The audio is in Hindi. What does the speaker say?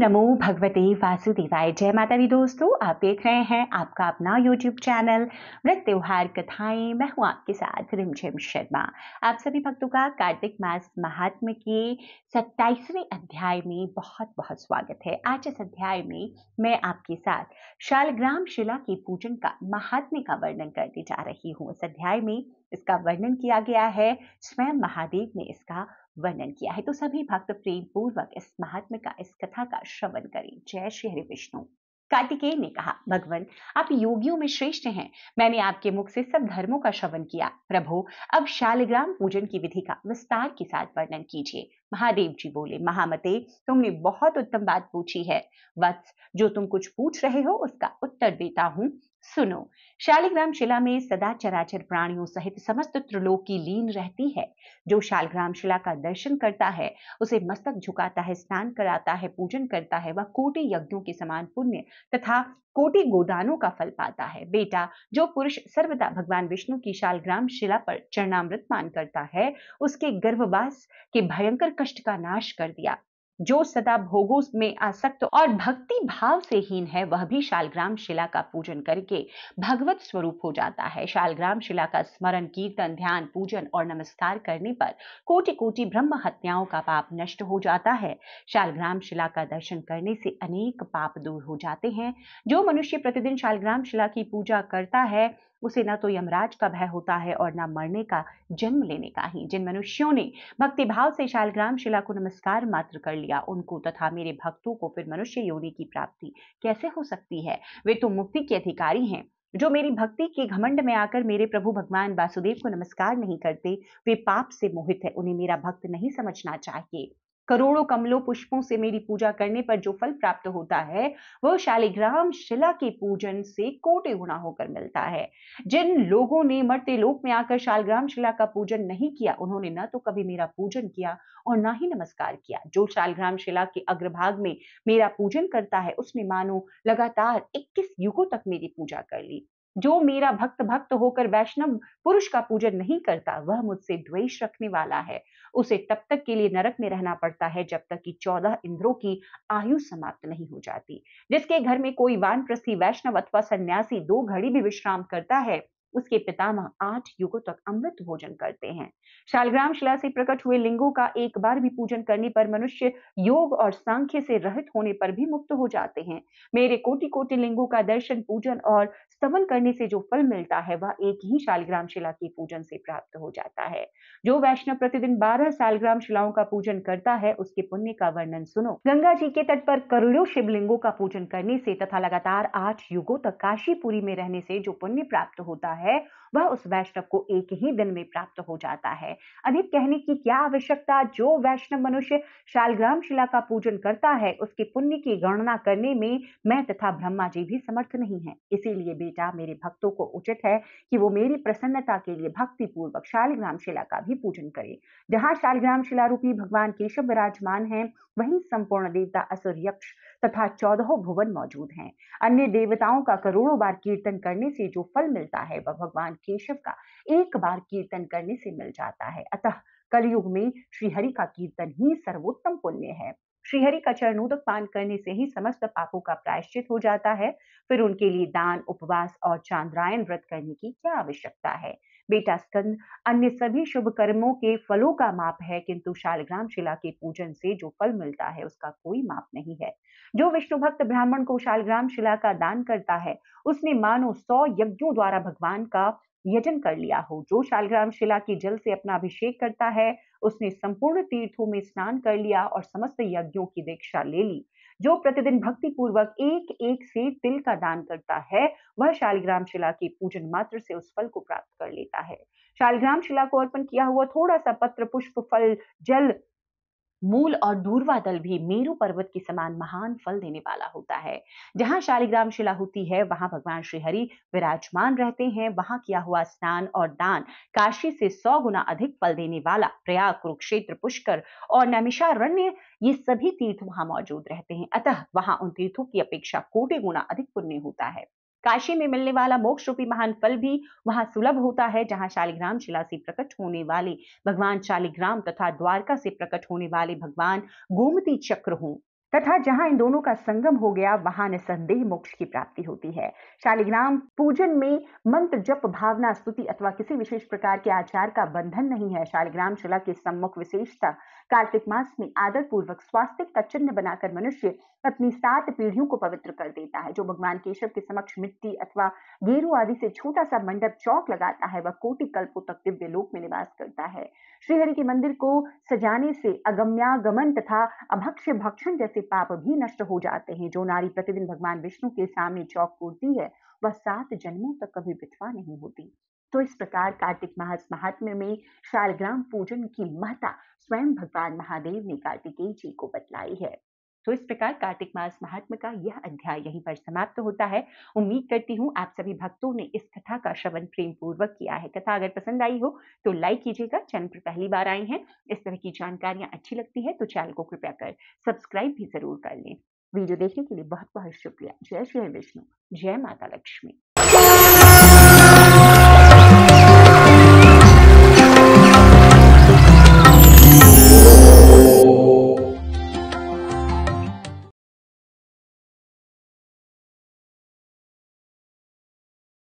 नमो भगवते वासुदेवाय जय माता दी दोस्तों आप देख रहे हैं आपका अपना यूट्यूब चैनल व्रत त्योहार कथाएं मैं हूं आपके साथ रिमझिम शर्मा आप सभी भक्तों का कार्तिक मास महात्म के सत्ताईसवें अध्याय में बहुत बहुत स्वागत है आज इस अध्याय में मैं आपके साथ शालग्राम शिला के पूजन का महात्म्य का वर्णन करती जा रही हूँ इस अध्याय में इसका वर्णन किया गया है स्वयं महादेव ने इसका वर्णन किया है तो सभी भक्त प्रेम पूर्वक इस महात्म का इस कथा का श्रवण करें जय श्री हरि विष्णु कार्तिकेय ने कहा भगवान आप योगियों में श्रेष्ठ हैं मैंने आपके मुख से सब धर्मों का श्रवण किया प्रभु अब शालिग्राम पूजन की विधि का विस्तार के साथ वर्णन कीजिए महादेव जी बोले महामते तुमने बहुत उत्तम बात पूछी है वत्स जो तुम कुछ पूछ रहे हो उसका उत्तर देता हूँ सुनो शालिग्राम शिला में सदा चराचर प्राणियों सहित समस्त त्रिलोक की लीन रहती है जो शालग्राम शिला का दर्शन करता है उसे मस्तक झुकाता है स्नान कराता है पूजन करता है वह कोटि यज्ञों के समान पुण्य तथा कोटि गोदानों का फल पाता है बेटा जो पुरुष सर्वदा भगवान विष्णु की शालग्राम शिला पर चरणामृत मान करता है उसके गर्भवास के भयंकर कष्ट का नाश कर दिया जो सदा भोगों में आसक्त और भक्ति भाव से हीन है वह भी शालग्राम शिला का पूजन करके भगवत स्वरूप हो जाता है शालग्राम शिला का स्मरण कीर्तन ध्यान पूजन और नमस्कार करने पर कोटि कोटि ब्रह्म हत्याओं का पाप नष्ट हो जाता है शालग्राम शिला का दर्शन करने से अनेक पाप दूर हो जाते हैं जो मनुष्य प्रतिदिन शालग्राम शिला की पूजा करता है उसे न तो यमराज का भय होता है और न मरने का जन्म लेने का ही जिन मनुष्यों ने भाव से शालग्राम शिला को नमस्कार मात्र कर लिया उनको तथा मेरे भक्तों को फिर मनुष्य योनि की प्राप्ति कैसे हो सकती है वे तो मुक्ति के अधिकारी हैं जो मेरी भक्ति के घमंड में आकर मेरे प्रभु भगवान वासुदेव को नमस्कार नहीं करते वे पाप से मोहित है उन्हें मेरा भक्त नहीं समझना चाहिए करोड़ों कमलों पुष्पों से मेरी पूजा करने पर जो फल प्राप्त होता है वह शालिग्राम शिला के पूजन से कोटे गुणा होकर मिलता है जिन लोगों ने मरते लोक में आकर शालिग्राम शिला का पूजन नहीं किया उन्होंने न तो कभी मेरा पूजन किया और ना ही नमस्कार किया जो शालिग्राम शिला के अग्रभाग में मेरा पूजन करता है उसने मानो लगातार इक्कीस युगों तक मेरी पूजा कर ली जो मेरा भक्त भक्त होकर वैष्णव पुरुष का पूजन नहीं करता वह मुझसे द्वेष रखने वाला है उसे तब तक के लिए नरक में रहना पड़ता है जब तक कि चौदह इंद्रों की आयु समाप्त नहीं हो जाती जिसके घर में कोई वानप्रस्थी वैष्णव अथवा सन्यासी दो घड़ी भी विश्राम करता है उसके पितामह आठ युगों तक अमृत भोजन करते हैं शालग्राम शिला से प्रकट हुए लिंगों का एक बार भी पूजन करने पर मनुष्य योग और सांख्य से रहित होने पर भी मुक्त हो जाते हैं मेरे कोटि कोटि लिंगों का दर्शन पूजन और स्तवन करने से जो फल मिलता है वह एक ही शालग्राम शिला के पूजन से प्राप्त हो जाता है जो वैष्णव प्रतिदिन बारह शालग्राम शिलाओं का पूजन करता है उसके पुण्य का वर्णन सुनो गंगा जी के तट पर करोड़ों शिवलिंगों का पूजन करने से तथा लगातार आठ युगों तक काशीपुरी में रहने से जो पुण्य प्राप्त होता है वह उस वैष्णव को एक ही दिन में प्राप्त हो जाता है अधिक कहने की क्या आवश्यकता जो वैष्णव मनुष्य शालग्राम शिला का पूजन करता है उसके पुण्य की गणना करने में मैं तथा ब्रह्मा जी भी समर्थ नहीं है इसीलिए बेटा मेरे भक्तों को उचित है कि वो मेरी प्रसन्नता के लिए भक्ति पूर्वक शालिग्राम शिला का भी पूजन करें जहाँ शालिग्राम शिला रूपी भगवान केशव विराजमान है वही संपूर्ण देवता असुर यक्ष तथा चौदहों भुवन मौजूद हैं अन्य देवताओं का करोड़ों बार कीर्तन करने से जो फल मिलता है वह भगवान केशव का एक बार कीर्तन करने से मिल जाता है अतः कलयुग में श्रीहरि का कीर्तन ही सर्वोत्तम पुण्य है श्रीहरि का चरणोदक पान करने से ही समस्त पापों का प्रायश्चित हो जाता है फिर उनके लिए दान उपवास और चांद्रायन व्रत करने की क्या आवश्यकता है बेटा स्कंद अन्य सभी शुभ कर्मों के फलों का माप है किंतु शालग्राम शिला के पूजन से जो फल मिलता है उसका कोई माप नहीं है जो विष्णु भक्त ब्राह्मण को शालग्राम शिला का दान करता है उसने मानो सौ यज्ञों द्वारा भगवान का यजन कर लिया हो जो शालग्राम शिला के जल से अपना अभिषेक करता है उसने संपूर्ण तीर्थों में स्नान कर लिया और समस्त यज्ञों की दीक्षा ले ली जो प्रतिदिन भक्ति पूर्वक एक एक से तिल का दान करता है वह शालिग्राम शिला के पूजन मात्र से उस फल को प्राप्त कर लेता है शालिग्राम शिला को अर्पण किया हुआ थोड़ा सा पत्र पुष्प फल जल मूल और दूरवा दल भी मेरू पर्वत के समान महान फल देने वाला होता है जहां शालिग्राम शिला होती है वहां भगवान श्रीहरि विराजमान रहते हैं वहां किया हुआ स्नान और दान काशी से सौ गुना अधिक फल देने वाला प्रयाग कुरुक्षेत्र पुष्कर और नमिषारण्य ये सभी तीर्थ वहां मौजूद रहते हैं अतः वहां उन तीर्थों की अपेक्षा कोटे गुना अधिक पुण्य होता है काशी में मिलने वाला मोक्ष रूपी महान फल भी वहां सुलभ होता है जहां शालिग्राम शिला से प्रकट होने वाले भगवान शालिग्राम तथा द्वारका से प्रकट होने वाले भगवान गोमती चक्र हों तथा जहां इन दोनों का संगम हो गया वहां निसंदेह मोक्ष की प्राप्ति होती है शालिग्राम पूजन में मंत्र जप भावना स्तुति अथवा किसी विशेष प्रकार के आचार का बंधन नहीं है शालिग्राम शिला के सम्मुख विशेषता कार्तिक मास में आदर पूर्वक स्वास्थ्य का चिन्ह बनाकर मनुष्य अपनी सात पीढ़ियों को पवित्र कर देता है जो भगवान केशव के समक्ष मिट्टी अथवा गेरू आदि से छोटा सा मंडप चौक लगाता है वह कोटि कल्पों तक दिव्य लोक में निवास करता है श्रीहरि के मंदिर को सजाने से अगम्यागमन तथा अभक्ष्य भक्षण जैसे पाप भी नष्ट हो जाते हैं जो नारी प्रतिदिन भगवान विष्णु के सामने चौक कूदती है वह सात जन्मों तक कभी विधवा नहीं होती तो इस प्रकार कार्तिक मास महात्म्य में शालग्राम पूजन की महता स्वयं भगवान महादेव ने कार्तिकेय जी को बतलाई है तो इस प्रकार कार्तिक मास महात्म का यह अध्याय यहीं पर समाप्त होता है उम्मीद करती हूँ आप सभी भक्तों ने इस कथा का श्रवण प्रेम पूर्वक किया है कथा अगर पसंद आई हो तो लाइक कीजिएगा चैनल पर पहली बार आए हैं इस तरह की जानकारियां अच्छी लगती है तो चैनल को कृपया कर सब्सक्राइब भी जरूर कर लें वीडियो देखने के लिए बहुत बहुत शुक्रिया जय श्री विष्णु जय माता लक्ष्मी